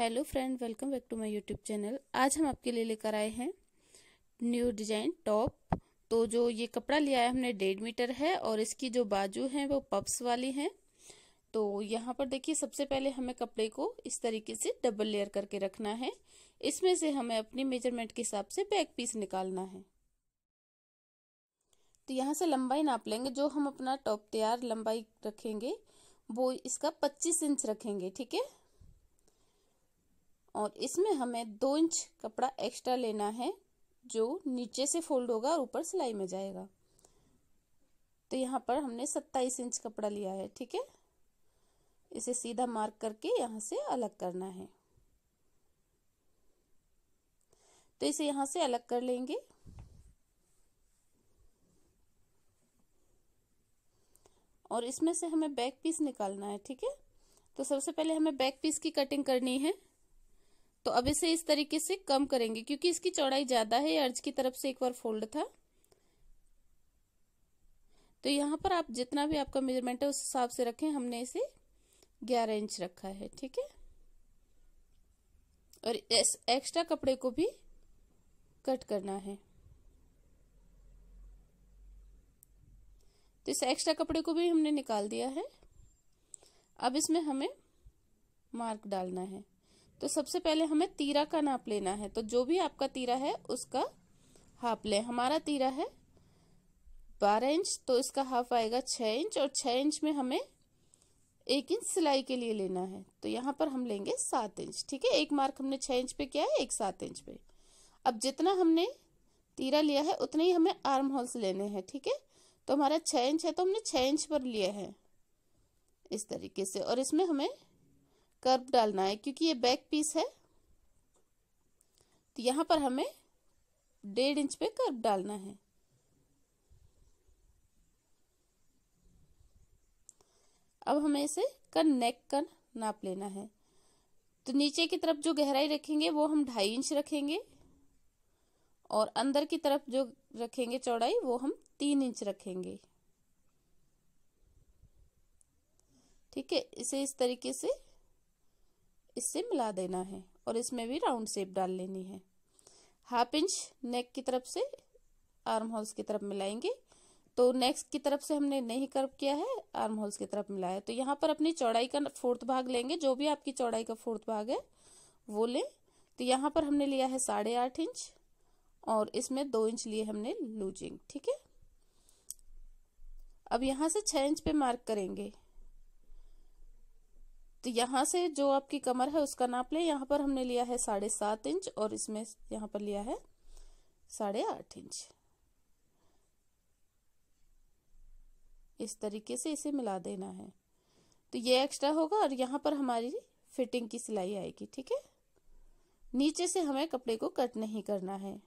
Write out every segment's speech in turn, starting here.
hello friend welcome back to my YouTube channel आज हम आपके लिए लेकर आए हैं न्यू डिजाइन टॉप तो जो ये कपड़ा लिया है हमने डेढ़ मीटर है और इसकी जो बाजू है वो पप्स वाली है तो यहाँ पर देखिए सबसे पहले हमें कपड़े को इस तरीके से डबल लेयर करके रखना है इसमें से हमें अपनी मेजरमेंट के हिसाब से बैक पीस निकालना है तो यहाँ से लंबाई नाप लेंगे जो हम अपना टॉप तैयार लंबाई रखेंगे वो इसका पच्चीस इंच रखेंगे ठीक है और इसमें हमें दो इंच कपड़ा एक्स्ट्रा लेना है जो नीचे से फोल्ड होगा और ऊपर सिलाई में जाएगा तो यहाँ पर हमने सत्ताईस इंच कपड़ा लिया है ठीक है इसे सीधा मार्क करके यहाँ से अलग करना है तो इसे यहाँ से अलग कर लेंगे और इसमें से हमें बैक पीस निकालना है ठीक है तो सबसे पहले हमें बैक पीस की कटिंग करनी है तो अब इसे इस तरीके से कम करेंगे क्योंकि इसकी चौड़ाई ज्यादा है अर्ज की तरफ से एक बार फोल्ड था तो यहाँ पर आप जितना भी आपका मेजरमेंट है उस हिसाब से रखें हमने इसे ग्यारह इंच रखा है ठीक है और इस एक्स्ट्रा कपड़े को भी कट करना है तो इस एक्स्ट्रा कपड़े को भी हमने निकाल दिया है अब इसमें हमें मार्क डालना है तो सबसे पहले हमें तीरा का नाप लेना है तो जो भी आपका तीरा है उसका हाफ लें हमारा तीरा है बारह इंच तो इसका हाफ आएगा छः इंच और छः इंच में हमें एक इंच सिलाई के लिए लेना है तो यहाँ पर हम लेंगे सात इंच ठीक है एक मार्क हमने छः इंच पे किया है एक सात इंच पे अब जितना हमने तीरा लिया है उतने ही हमें आर्म होल्स लेने हैं ठीक है तो हमारा छः इंच है तो हमने छः इंच पर लिया है इस तरीके से और इसमें हमें कर्व डालना है क्योंकि ये बैक पीस है तो यहाँ पर हमें डेढ़ इंच पे कर्व डालना है अब हमें इसे कर नेक का नाप लेना है तो नीचे की तरफ जो गहराई रखेंगे वो हम ढाई इंच रखेंगे और अंदर की तरफ जो रखेंगे चौड़ाई वो हम तीन इंच रखेंगे ठीक है इसे इस तरीके से इससे मिला देना है और इसमें भी राउंड शेप डाल लेनी है हाफ इंच नेक की तरफ से आर्म होल्स की तरफ मिलाएंगे तो नेक्स्ट की तरफ से हमने नहीं कर्व किया है आर्म होल्स की तरफ मिलाया है तो यहाँ पर अपनी चौड़ाई का फोर्थ भाग लेंगे जो भी आपकी चौड़ाई का फोर्थ भाग है वो लें तो यहाँ पर हमने लिया है साढ़े आठ इंच और इसमें दो इंच लिए हमने लूजिंग ठीक है अब यहाँ से छः इंच पे मार्क करेंगे तो यहाँ से जो आपकी कमर है उसका नाप लें यहाँ पर हमने लिया है साढ़े सात इंच और इसमें यहाँ पर लिया है साढ़े आठ इंच इस तरीके से इसे मिला देना है तो ये एक्स्ट्रा होगा और यहाँ पर हमारी फिटिंग की सिलाई आएगी ठीक है नीचे से हमें कपड़े को कट नहीं करना है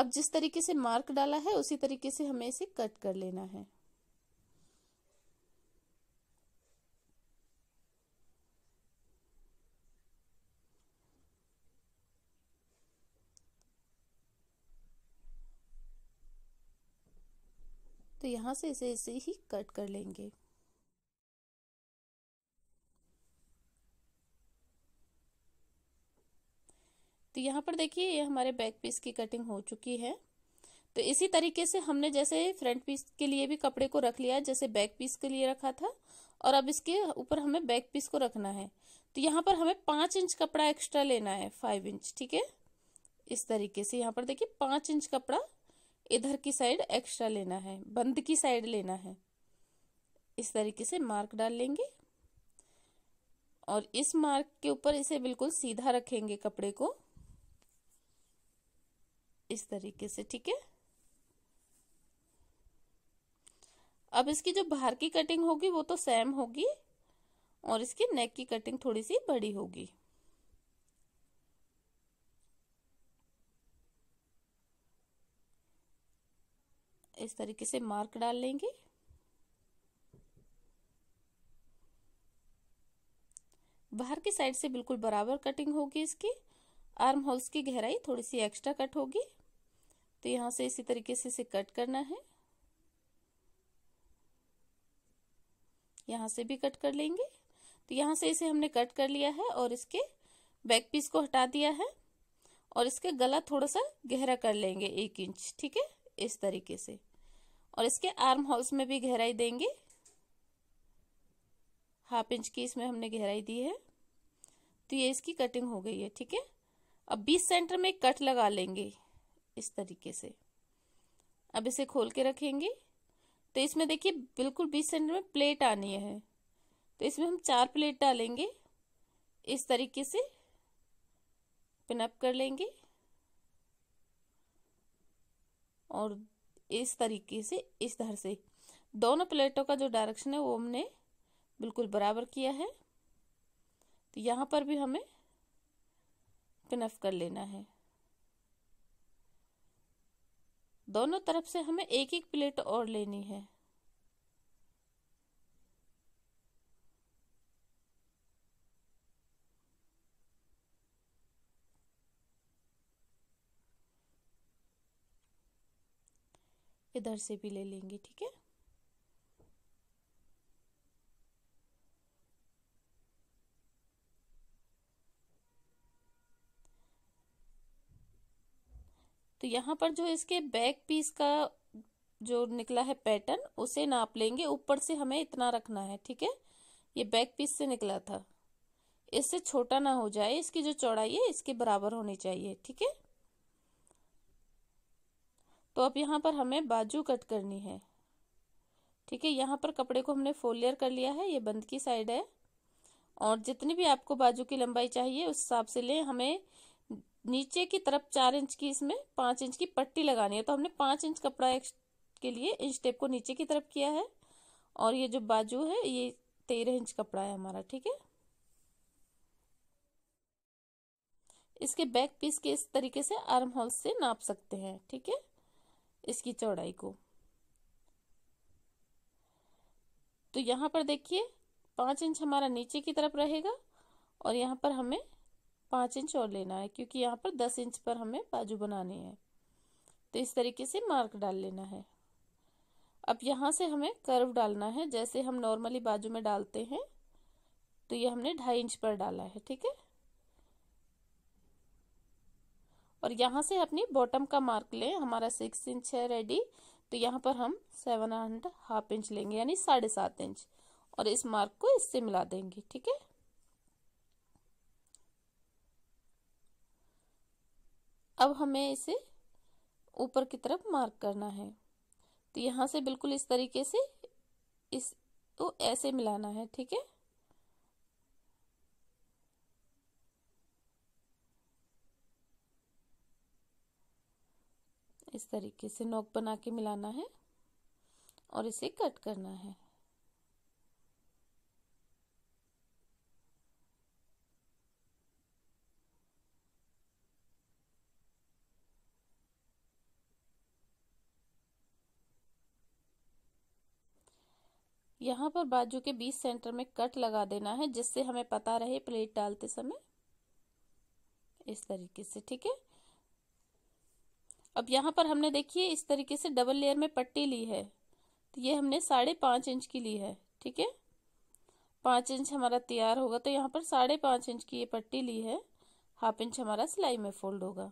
अब जिस तरीके से मार्क डाला है उसी तरीके से हमें इसे कट कर लेना है तो यहाँ से इसे इसे ही कट कर लेंगे तो यहाँ पर देखिए ये हमारे बैक पीस की कटिंग हो चुकी है तो इसी तरीके से हमने जैसे फ्रंट पीस के लिए भी कपड़े को रख लिया जैसे बैक पीस के लिए रखा था और अब इसके ऊपर हमें बैक पीस को रखना है तो यहाँ पर हमें पाँच इंच कपड़ा एक्स्ट्रा लेना है फाइव इंच ठीक है इस तरीके से यहाँ पर देखिए पाँच इंच कपड़ा इधर की साइड एक्स्ट्रा लेना है बंद की साइड लेना है इस तरीके से मार्क डाल लेंगे और इस मार्क के ऊपर इसे बिल्कुल सीधा रखेंगे कपड़े को इस तरीके से ठीक है अब इसकी जो बाहर की कटिंग होगी वो तो सेम होगी और इसकी नेक की कटिंग थोड़ी सी बड़ी होगी इस तरीके से मार्क डाल लेंगे बाहर की साइड से बिल्कुल बराबर कटिंग होगी इसकी आर्म होल्स की गहराई थोड़ी सी एक्स्ट्रा कट होगी तो यहाँ से इसी तरीके से इसे कट करना है यहाँ से भी कट कर लेंगे तो यहाँ से इसे हमने कट कर लिया है और इसके बैक पीस को हटा दिया है और इसके गला थोड़ा सा गहरा कर लेंगे एक इंच ठीक है इस तरीके से और इसके आर्म होल्स में भी गहराई देंगे हाफ इंच की इसमें हमने गहराई दी है तो ये इसकी कटिंग हो गई है ठीक है अब बीस सेंटर में कट लगा लेंगे इस तरीके से अब इसे खोल के रखेंगे तो इसमें देखिए बिल्कुल बीस सेंटर में प्लेट आनी है तो इसमें हम चार प्लेट डालेंगे इस तरीके से पिनअप कर लेंगे और इस तरीके से इस तरह से दोनों प्लेटों का जो डायरेक्शन है वो हमने बिल्कुल बराबर किया है तो यहाँ पर भी हमें ऑफ कर लेना है दोनों तरफ से हमें एक एक प्लेट और लेनी है इधर से भी ले लेंगे ठीक है तो यहाँ पर जो इसके बैक पीस का जो निकला है पैटर्न उसे नाप लेंगे ऊपर से हमें इतना रखना है ठीक है ये बैक पीस से निकला था इससे छोटा ना हो जाए इसकी जो चौड़ाई है इसके बराबर होनी चाहिए ठीक है तो अब यहाँ पर हमें बाजू कट करनी है ठीक है यहाँ पर कपड़े को हमने फोलियर कर लिया है ये बंद की साइड है और जितनी भी आपको बाजू की लंबाई चाहिए उस हिसाब से लें हमें नीचे की तरफ चार इंच की इसमें पाँच इंच की पट्टी लगानी है तो हमने पाँच इंच कपड़ा के लिए इंच टेप को नीचे की तरफ किया है और ये जो बाजू है ये तेरह इंच कपड़ा है हमारा ठीक है इसके बैक पीस के इस तरीके से आर्म होल से नाप सकते हैं ठीक है इसकी चौड़ाई को तो यहाँ पर देखिए पाँच इंच हमारा नीचे की तरफ रहेगा और यहाँ पर हमें पाँच इंच और लेना है क्योंकि यहाँ पर दस इंच पर हमें बाजू बनाने हैं तो इस तरीके से मार्क डाल लेना है अब यहाँ से हमें कर्व डालना है जैसे हम नॉर्मली बाजू में डालते हैं तो ये हमने ढाई इंच पर डाला है ठीक है और यहाँ से अपनी बॉटम का मार्क लें हमारा सिक्स इंच है रेडी तो यहाँ पर हम सेवन एंड हाफ इंच लेंगे यानी साढ़े सात इंच और इस मार्क को इससे मिला देंगे ठीक है अब हमें इसे ऊपर की तरफ मार्क करना है तो यहाँ से बिल्कुल इस तरीके से इस तो ऐसे मिलाना है ठीक है इस तरीके से नोक बना के मिलाना है और इसे कट करना है यहाँ पर बाजू के बीच सेंटर में कट लगा देना है जिससे हमें पता रहे प्लेट डालते समय इस तरीके से ठीक है अब यहाँ पर हमने देखिए इस तरीके से डबल लेयर में पट्टी ली है तो ये हमने साढ़े पाँच इंच की ली है ठीक है पाँच इंच हमारा तैयार होगा तो यहाँ पर साढ़े पाँच इंच की ये पट्टी ली है हाफ इंच हमारा सिलाई में फोल्ड होगा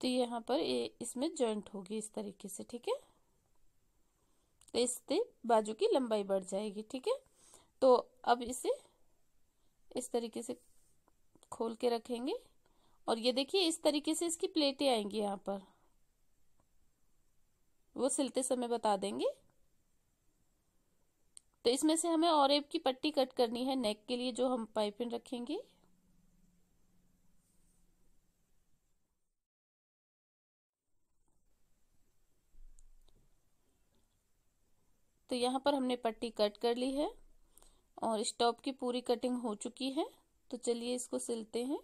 तो यहाँ पर ये इसमें जॉइंट होगी इस तरीके से ठीक है तो इससे बाजू की लंबाई बढ़ जाएगी ठीक है तो अब इसे इस तरीके से खोल के रखेंगे और ये देखिए इस तरीके से इसकी प्लेटें आएंगी यहाँ पर वो सिलते समय बता देंगे तो इसमें से हमें और की पट्टी कट करनी है नेक के लिए जो हम पाइपिंग रखेंगे तो यहाँ पर हमने पट्टी कट कर ली है और इस टॉप की पूरी कटिंग हो चुकी है तो चलिए इसको सिलते हैं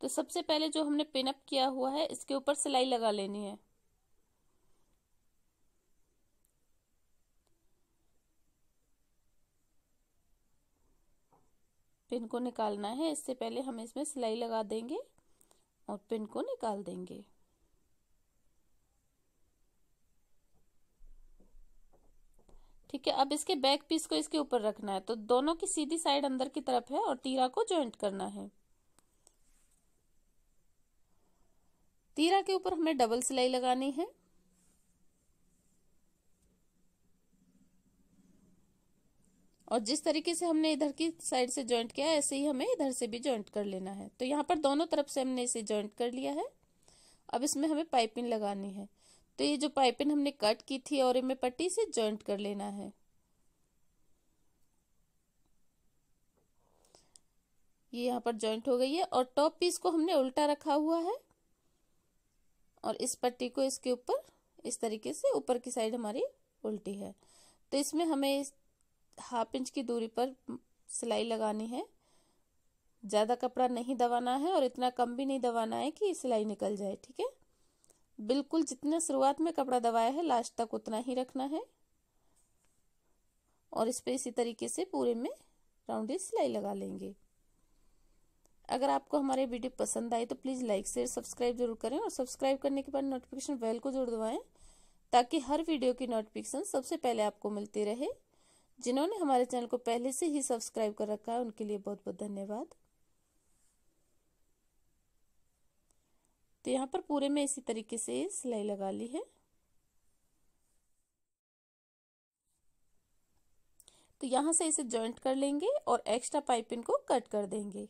तो सबसे पहले जो हमने पिनअप किया हुआ है इसके ऊपर सिलाई लगा लेनी है पिन को निकालना है इससे पहले हम इसमें सिलाई लगा देंगे और पिन को निकाल देंगे ठीक है अब इसके बैक पीस को इसके ऊपर रखना है तो दोनों की सीधी साइड अंदर की तरफ है और तीरा को ज्वाइंट करना है तीरा के ऊपर हमें डबल सिलाई लगानी है और जिस तरीके से हमने इधर की साइड से ज्वाइंट किया ऐसे ही हमें इधर से भी ज्वाइंट कर लेना है तो यहाँ पर दोनों तरफ से हमने इसे ज्वाइंट कर लिया है अब इसमें हमें पाइपिंग लगानी है तो ये जो पाइपिंग हमने कट की थी और इनमें पट्टी से जॉइंट कर लेना है ये यहाँ पर जॉइंट हो गई है और टॉप पीस को हमने उल्टा रखा हुआ है और इस पट्टी को इसके ऊपर इस तरीके से ऊपर की साइड हमारी उल्टी है तो इसमें हमें हाफ इंच की दूरी पर सिलाई लगानी है ज़्यादा कपड़ा नहीं दबाना है और इतना कम भी नहीं दबाना है कि सिलाई निकल जाए ठीक है बिल्कुल जितना शुरुआत में कपड़ा दबाया है लास्ट तक उतना ही रखना है और इस पर इसी तरीके से पूरे में राउंड सिलाई लगा लेंगे अगर आपको हमारे वीडियो पसंद आए तो प्लीज़ लाइक शेयर सब्सक्राइब जरूर करें और सब्सक्राइब करने के बाद नोटिफिकेशन बेल को जरूर दबाएं ताकि हर वीडियो की नोटिफिकेशन सबसे पहले आपको मिलती रहे जिन्होंने हमारे चैनल को पहले से ही सब्सक्राइब कर रखा है उनके लिए बहुत बहुत धन्यवाद तो यहाँ पर पूरे में इसी तरीके से सिलाई लगा ली है तो यहाँ से इसे जॉइंट कर लेंगे और एक्स्ट्रा पाइपिंग को कट कर देंगे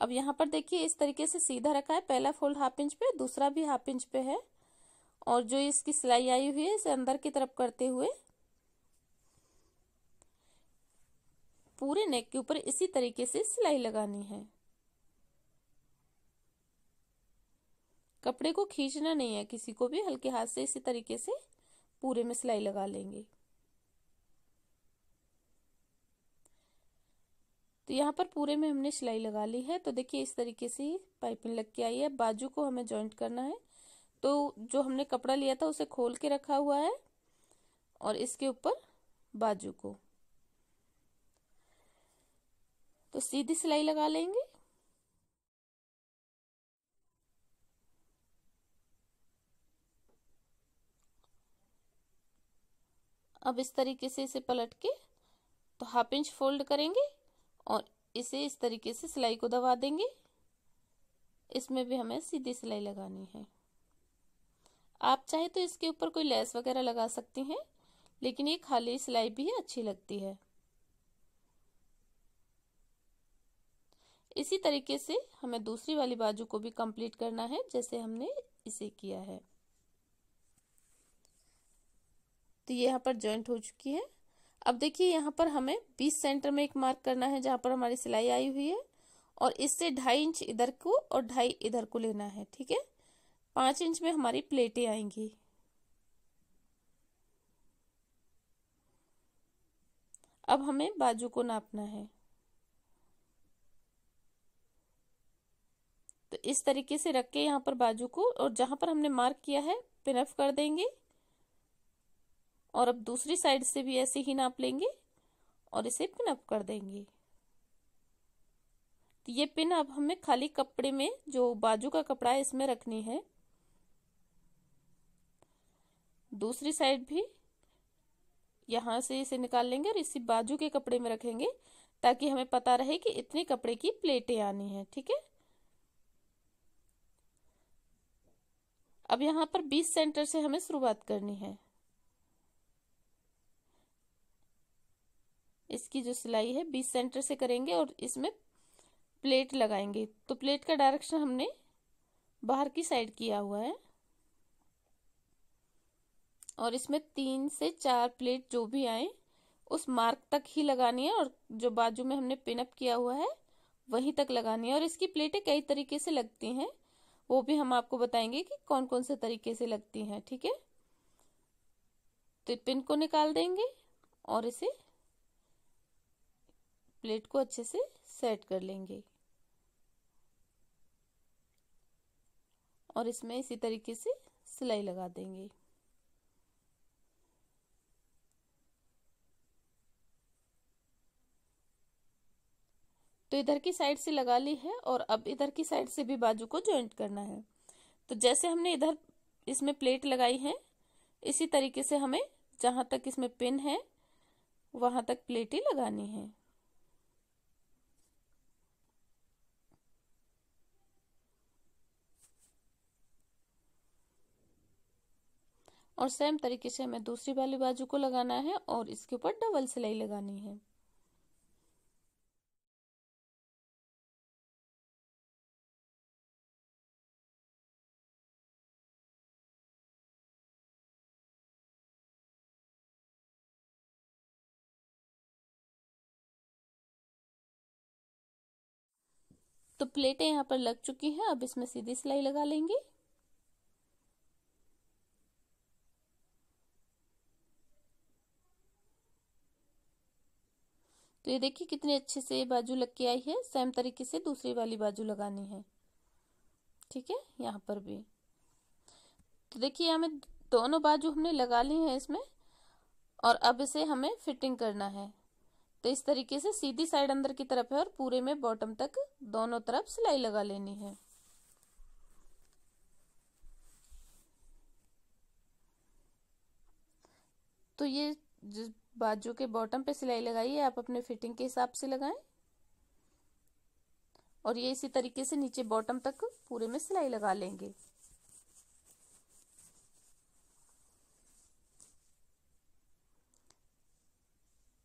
अब यहाँ पर देखिए इस तरीके से सीधा रखा है पहला फोल्ड हाफ इंच पे दूसरा भी हाफ इंच पे है और जो इसकी सिलाई आई हुई है इसे अंदर की तरफ करते हुए पूरे नेक के ऊपर इसी तरीके से सिलाई लगानी है कपड़े को खींचना नहीं है किसी को भी हल्के हाथ से इसी तरीके से पूरे में सिलाई लगा लेंगे तो यहाँ पर पूरे में हमने सिलाई लगा ली है तो देखिए इस तरीके से पाइपिंग लग के आई है बाजू को हमें जॉइंट करना है तो जो हमने कपड़ा लिया था उसे खोल के रखा हुआ है और इसके ऊपर बाजू को तो सीधी सिलाई लगा लेंगे अब इस तरीके से इसे पलट के तो हाफ इंच फोल्ड करेंगे और इसे इस तरीके से सिलाई को दबा देंगे इसमें भी हमें सीधी सिलाई लगानी है आप चाहे तो इसके ऊपर कोई लेस वगैरह लगा सकती हैं लेकिन ये खाली सिलाई भी अच्छी लगती है इसी तरीके से हमें दूसरी वाली बाजू को भी कंप्लीट करना है जैसे हमने इसे किया है तो ये यहाँ पर जॉइंट हो चुकी है अब देखिए यहाँ पर हमें बीस सेंटर में एक मार्क करना है जहाँ पर हमारी सिलाई आई हुई है और इससे ढाई इंच इधर को और ढाई इधर को लेना है ठीक है पांच इंच में हमारी प्लेटें आएंगी अब हमें बाजू को नापना है तो इस तरीके से रख के यहाँ पर बाजू को और जहां पर हमने मार्क किया है पिनअप कर देंगे और अब दूसरी साइड से भी ऐसे ही नाप लेंगे और इसे पिनअप कर देंगे तो ये पिन अब हमें खाली कपड़े में जो बाजू का कपड़ा है इसमें रखनी है दूसरी साइड भी यहाँ से इसे निकाल लेंगे और इसी बाजू के कपड़े में रखेंगे ताकि हमें पता रहे कि इतने कपड़े की प्लेटें आनी है ठीक है अब यहां पर बीस सेंटर से हमें शुरुआत करनी है इसकी जो सिलाई है बीस सेंटर से करेंगे और इसमें प्लेट लगाएंगे तो प्लेट का डायरेक्शन हमने बाहर की साइड किया हुआ है और इसमें तीन से चार प्लेट जो भी आए उस मार्क तक ही लगानी है और जो बाजू में हमने पिनअप किया हुआ है वहीं तक लगानी है और इसकी प्लेटें कई तरीके से लगती हैं वो भी हम आपको बताएंगे कि कौन कौन से तरीके से लगती हैं ठीक है तो पिन को निकाल देंगे और इसे प्लेट को अच्छे से सेट कर लेंगे और इसमें इसी तरीके से सिलाई लगा देंगे तो इधर की साइड से लगा ली है और अब इधर की साइड से भी बाजू को ज्वाइंट करना है तो जैसे हमने इधर इसमें प्लेट लगाई है इसी तरीके से हमें जहां तक इसमें पिन है वहां तक प्लेट ही लगानी है और सेम तरीके से हमें दूसरी वाली बाजू को लगाना है और इसके ऊपर डबल सिलाई लगानी है तो प्लेटें यहाँ पर लग चुकी हैं अब इसमें सीधी सिलाई लगा लेंगे तो ये देखिए कितने अच्छे से बाजू लग के आई है सेम तरीके से दूसरी वाली बाजू लगानी है ठीक है यहाँ पर भी तो देखिए हमें दोनों बाजू हमने लगा ली है इसमें और अब इसे हमें फिटिंग करना है तो इस तरीके से सीधी साइड अंदर की तरफ है और पूरे में बॉटम तक दोनों तरफ सिलाई लगा लेनी है तो ये बाजू के बॉटम पे सिलाई लगाइए आप अपने फिटिंग के हिसाब से लगाएं और ये इसी तरीके से नीचे बॉटम तक पूरे में सिलाई लगा लेंगे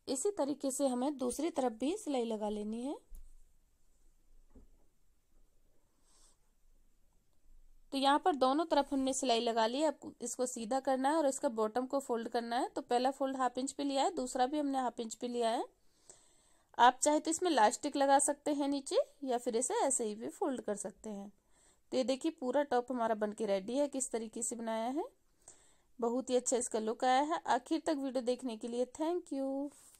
इसी तरीके से हमें दूसरी तरफ भी सिलाई लगा लेनी है तो यहाँ पर दोनों तरफ हमने सिलाई लगा ली है अब इसको सीधा करना है और इसका बॉटम को फोल्ड करना है तो पहला फोल्ड हाफ इंच पे लिया है दूसरा भी हमने हाफ इंच पे लिया है आप चाहे तो इसमें लास्टिक लगा सकते हैं नीचे या फिर इसे ऐसे ही भी फोल्ड कर सकते हैं तो ये देखिए पूरा टॉप हमारा बन के रेडी है किस तरीके से बनाया है बहुत ही अच्छा इसका लुक आया है आखिर तक वीडियो देखने के लिए थैंक यू